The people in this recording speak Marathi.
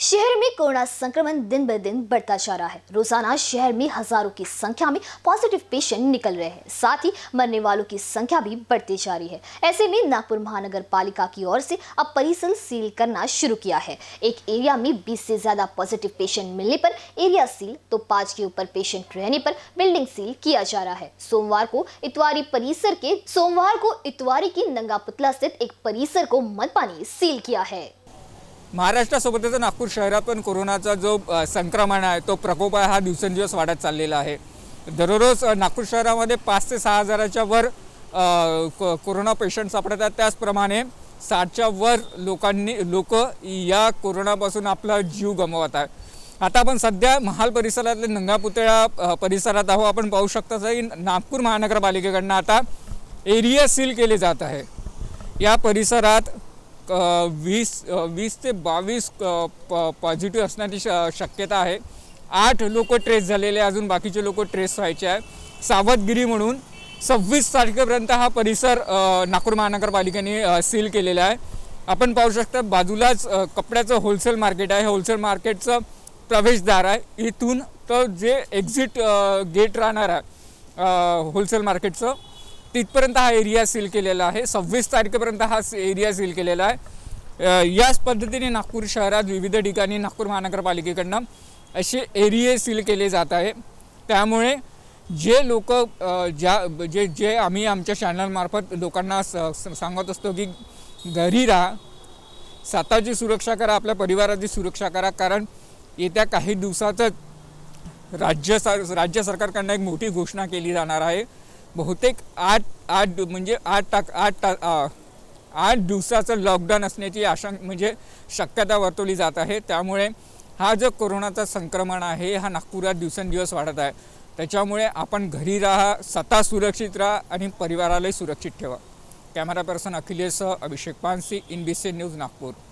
शहर में कोरोना संक्रमण दिन ब दिन बढ़ता जा रहा है रोजाना शहर में हजारों की संख्या में पॉजिटिव पेशेंट निकल रहे हैं साथ ही मरने वालों की संख्या भी बढ़ती जा रही है ऐसे में नागपुर महानगर पालिका की ओर से अब परिसर सील करना शुरू किया है एक एरिया में बीस से ज्यादा पॉजिटिव पेशेंट मिलने पर एरिया सील तो पांच के ऊपर पेशेंट रहने पर बिल्डिंग सील किया जा रहा है सोमवार को इतवारी परिसर के सोमवार को इतवारी की नंगा पुतला स्थित एक परिसर को मनपानी सील किया है महाराष्ट्रासोबतच नागपूर शहरात पण कोरोनाचा जो संक्रमण आहे तो प्रकोप आहे हा दिवसेंदिवस वाढत चाललेला आहे दररोज नागपूर शहरामध्ये पाच ते सहा हजाराच्या वर कोरोना पेशंट सापडतात त्याचप्रमाणे साठच्या वर लोकांनी लोक या कोरोनापासून आपला जीव गमावत आहे आता आपण सध्या महाल परिसरातले नंगापुतळा परिसरात आहो आपण पाहू शकता की नागपूर महानगरपालिकेकडनं आता एरिया सील केले जात आहे या परिसरात वीस वीस ते बावीस पॉझिटिव्ह असण्याची श शक्यता आहे आठ लोक ट्रेस झालेले अजून बाकीचे लोक ट्रेस व्हायचे आहे सावधगिरी म्हणून सव्वीस तारखेपर्यंत हा परिसर नागपूर महानगरपालिकेने सील केलेला आहे आपण पाहू शकता बाजूलाच कपड्याचं होलसेल मार्केट आहे होलसेल मार्केटचं प्रवेशद्वार आहे इथून तर जे एक्झिट गेट राहणार आहे होलसेल मार्केटचं तिथपर्यंत हा एरिया सील केलेला आहे सव्वीस तारखेपर्यंत हा एरिया सील केलेला आहे याच पद्धतीने नागपूर शहरात विविध ठिकाणी नागपूर महानगरपालिकेकडनं असे एरिये सील केले जात आहे त्यामुळे जे लोक ज्या जे जे आम्ही आमच्या चॅनलमार्फत लोकांना स सांगत असतो की घरी राहा स्वतःची सुरक्षा करा आपल्या परिवाराची सुरक्षा करा कारण येत्या काही दिवसातच राज्य सर राज्य सरकारकडनं एक मोठी घोषणा केली जाणार आहे बहुतेक आठ आठ म्हणजे आठ टाक आठ टा आठ दिवसाचं लॉकडाऊन असण्याची आशं म्हणजे शक्यता वर्तवली जात आहे त्यामुळे हा जो कोरोनाचा संक्रमण आहे हा नागपुरात दिवसेंदिवस वाढत आहे त्याच्यामुळे आपण घरी राहा स्वतः सुरक्षित राहा आणि परिवारालाही सुरक्षित ठेवा camera person Akhilesh Abhishek Pansi in B C news Nagpur